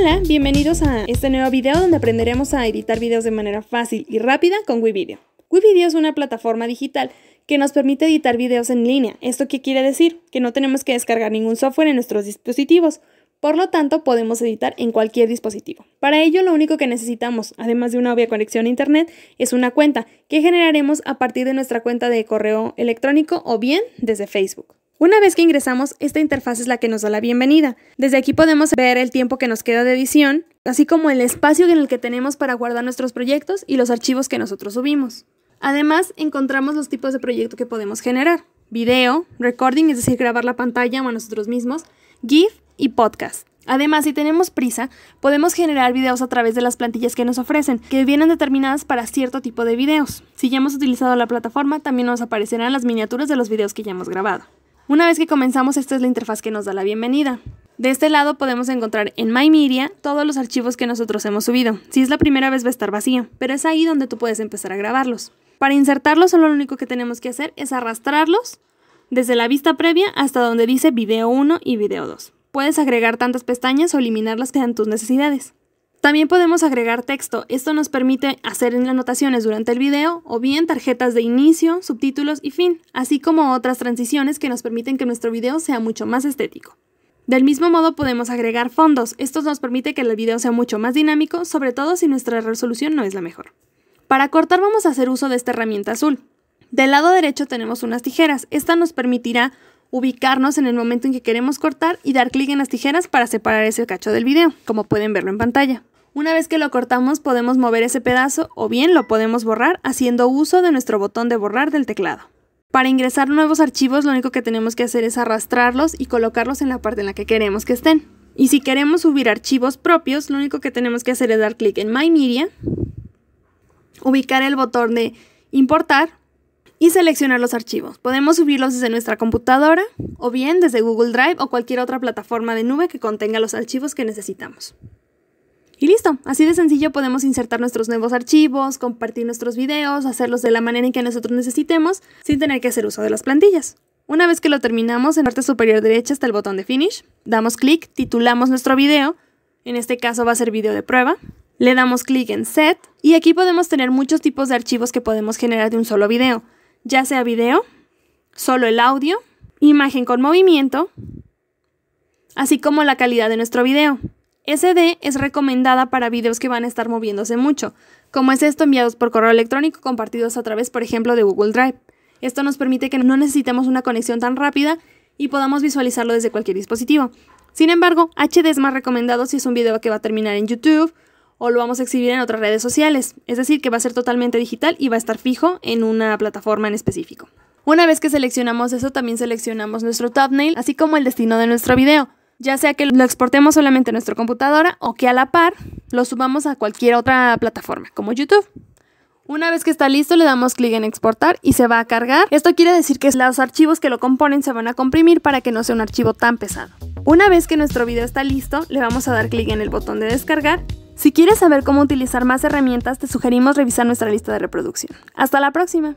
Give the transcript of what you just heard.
Hola, bienvenidos a este nuevo video donde aprenderemos a editar videos de manera fácil y rápida con WeVideo. WeVideo es una plataforma digital que nos permite editar videos en línea. ¿Esto qué quiere decir? Que no tenemos que descargar ningún software en nuestros dispositivos. Por lo tanto, podemos editar en cualquier dispositivo. Para ello, lo único que necesitamos, además de una obvia conexión a Internet, es una cuenta que generaremos a partir de nuestra cuenta de correo electrónico o bien desde Facebook. Una vez que ingresamos, esta interfaz es la que nos da la bienvenida. Desde aquí podemos ver el tiempo que nos queda de edición, así como el espacio en el que tenemos para guardar nuestros proyectos y los archivos que nosotros subimos. Además, encontramos los tipos de proyecto que podemos generar. Video, recording, es decir, grabar la pantalla o a nosotros mismos, GIF y podcast. Además, si tenemos prisa, podemos generar videos a través de las plantillas que nos ofrecen, que vienen determinadas para cierto tipo de videos. Si ya hemos utilizado la plataforma, también nos aparecerán las miniaturas de los videos que ya hemos grabado. Una vez que comenzamos, esta es la interfaz que nos da la bienvenida. De este lado podemos encontrar en My Media todos los archivos que nosotros hemos subido. Si es la primera vez va a estar vacío, pero es ahí donde tú puedes empezar a grabarlos. Para insertarlos solo lo único que tenemos que hacer es arrastrarlos desde la vista previa hasta donde dice video 1 y video 2. Puedes agregar tantas pestañas o eliminarlas que dan tus necesidades. También podemos agregar texto. Esto nos permite hacer anotaciones durante el video o bien tarjetas de inicio, subtítulos y fin, así como otras transiciones que nos permiten que nuestro video sea mucho más estético. Del mismo modo podemos agregar fondos. Esto nos permite que el video sea mucho más dinámico, sobre todo si nuestra resolución no es la mejor. Para cortar vamos a hacer uso de esta herramienta azul. Del lado derecho tenemos unas tijeras. Esta nos permitirá ubicarnos en el momento en que queremos cortar y dar clic en las tijeras para separar ese cacho del video, como pueden verlo en pantalla. Una vez que lo cortamos podemos mover ese pedazo o bien lo podemos borrar haciendo uso de nuestro botón de borrar del teclado. Para ingresar nuevos archivos lo único que tenemos que hacer es arrastrarlos y colocarlos en la parte en la que queremos que estén. Y si queremos subir archivos propios, lo único que tenemos que hacer es dar clic en My Media, ubicar el botón de importar y seleccionar los archivos. Podemos subirlos desde nuestra computadora o bien desde Google Drive o cualquier otra plataforma de nube que contenga los archivos que necesitamos. Y listo, así de sencillo podemos insertar nuestros nuevos archivos, compartir nuestros videos, hacerlos de la manera en que nosotros necesitemos, sin tener que hacer uso de las plantillas. Una vez que lo terminamos, en la parte superior derecha está el botón de Finish, damos clic, titulamos nuestro video, en este caso va a ser video de prueba, le damos clic en Set y aquí podemos tener muchos tipos de archivos que podemos generar de un solo video, ya sea video, solo el audio, imagen con movimiento, así como la calidad de nuestro video. SD es recomendada para videos que van a estar moviéndose mucho, como es esto enviados por correo electrónico compartidos a través, por ejemplo, de Google Drive. Esto nos permite que no necesitemos una conexión tan rápida y podamos visualizarlo desde cualquier dispositivo. Sin embargo, HD es más recomendado si es un video que va a terminar en YouTube o lo vamos a exhibir en otras redes sociales, es decir, que va a ser totalmente digital y va a estar fijo en una plataforma en específico. Una vez que seleccionamos eso, también seleccionamos nuestro thumbnail, así como el destino de nuestro video ya sea que lo exportemos solamente a nuestra computadora o que a la par lo subamos a cualquier otra plataforma, como YouTube. Una vez que está listo le damos clic en exportar y se va a cargar. Esto quiere decir que los archivos que lo componen se van a comprimir para que no sea un archivo tan pesado. Una vez que nuestro video está listo, le vamos a dar clic en el botón de descargar. Si quieres saber cómo utilizar más herramientas, te sugerimos revisar nuestra lista de reproducción. Hasta la próxima.